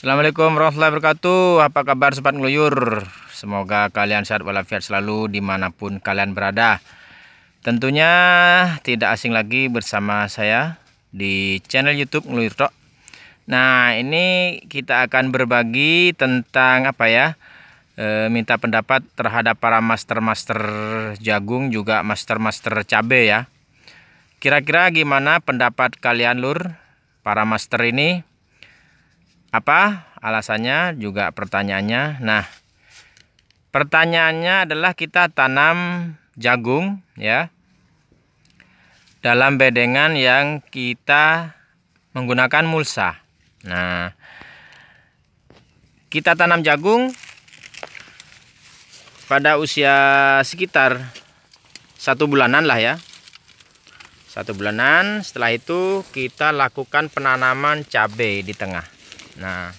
Assalamualaikum warahmatullahi wabarakatuh Apa kabar Sobat Ngeluyur Semoga kalian sehat walafiat selalu Dimanapun kalian berada Tentunya tidak asing lagi Bersama saya Di channel youtube Ngeluyur Tok Nah ini kita akan berbagi Tentang apa ya e, Minta pendapat terhadap para master-master jagung Juga master-master cabe ya Kira-kira gimana pendapat kalian lur Para master ini apa alasannya juga pertanyaannya nah pertanyaannya adalah kita tanam jagung ya dalam bedengan yang kita menggunakan mulsa nah kita tanam jagung pada usia sekitar satu bulanan lah ya satu bulanan setelah itu kita lakukan penanaman cabai di tengah Nah,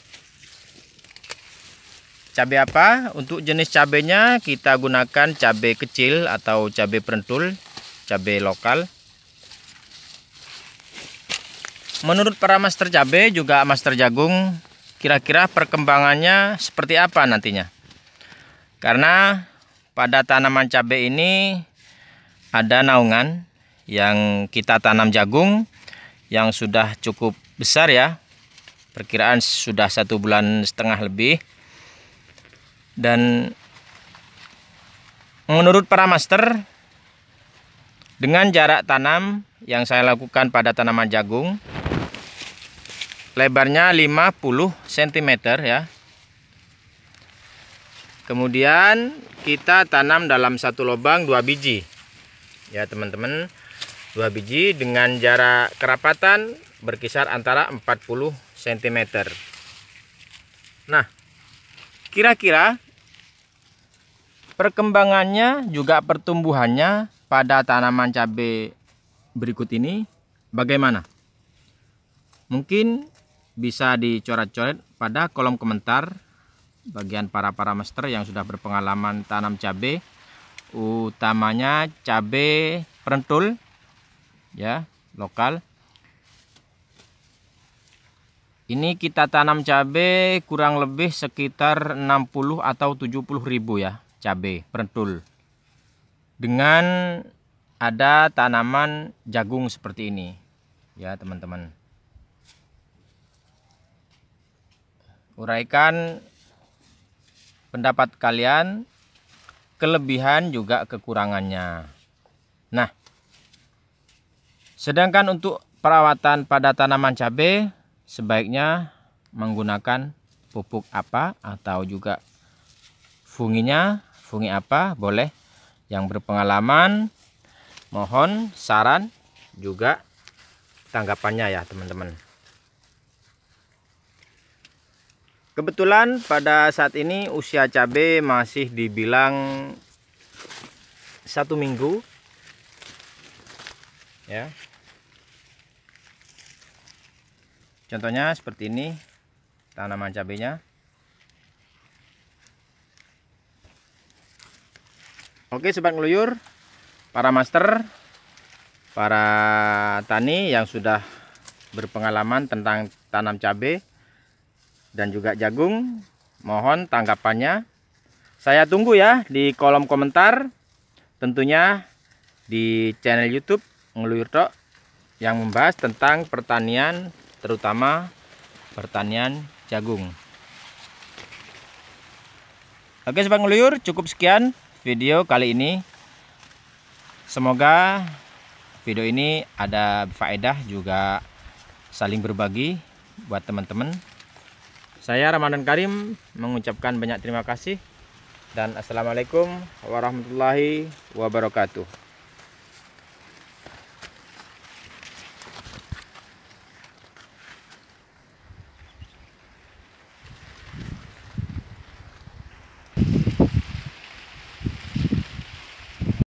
cabai apa? Untuk jenis cabainya kita gunakan cabai kecil atau cabai perentul, cabai lokal. Menurut para master cabai juga master jagung, kira-kira perkembangannya seperti apa nantinya? Karena pada tanaman cabai ini ada naungan yang kita tanam jagung yang sudah cukup besar ya perkiraan sudah satu bulan setengah lebih dan menurut para master dengan jarak tanam yang saya lakukan pada tanaman jagung lebarnya 50 cm ya kemudian kita tanam dalam satu lubang dua biji ya teman-teman dua biji dengan jarak kerapatan berkisar antara 40 cm. Nah, kira-kira perkembangannya juga pertumbuhannya pada tanaman cabai berikut ini bagaimana? Mungkin bisa dicoret-coret pada kolom komentar bagian para-para master yang sudah berpengalaman tanam cabai utamanya cabai perentul ya lokal ini kita tanam cabe kurang lebih sekitar 60 atau 70 ribu ya cabe perentul. Dengan ada tanaman jagung seperti ini ya teman-teman. Uraikan pendapat kalian kelebihan juga kekurangannya. Nah, sedangkan untuk perawatan pada tanaman cabai sebaiknya menggunakan pupuk apa atau juga funginya fungi apa boleh yang berpengalaman mohon saran juga tanggapannya ya teman-teman kebetulan pada saat ini usia cabai masih dibilang satu minggu ya Contohnya seperti ini tanaman cabenya. Oke sobat ngeluyur, para master, para tani yang sudah berpengalaman tentang tanam cabai dan juga jagung, mohon tanggapannya. Saya tunggu ya di kolom komentar, tentunya di channel YouTube ngeluyur tok yang membahas tentang pertanian terutama pertanian jagung. Oke sobat ngeluyur, cukup sekian video kali ini. Semoga video ini ada faedah juga saling berbagi buat teman-teman. Saya Ramadan Karim mengucapkan banyak terima kasih dan assalamualaikum warahmatullahi wabarakatuh.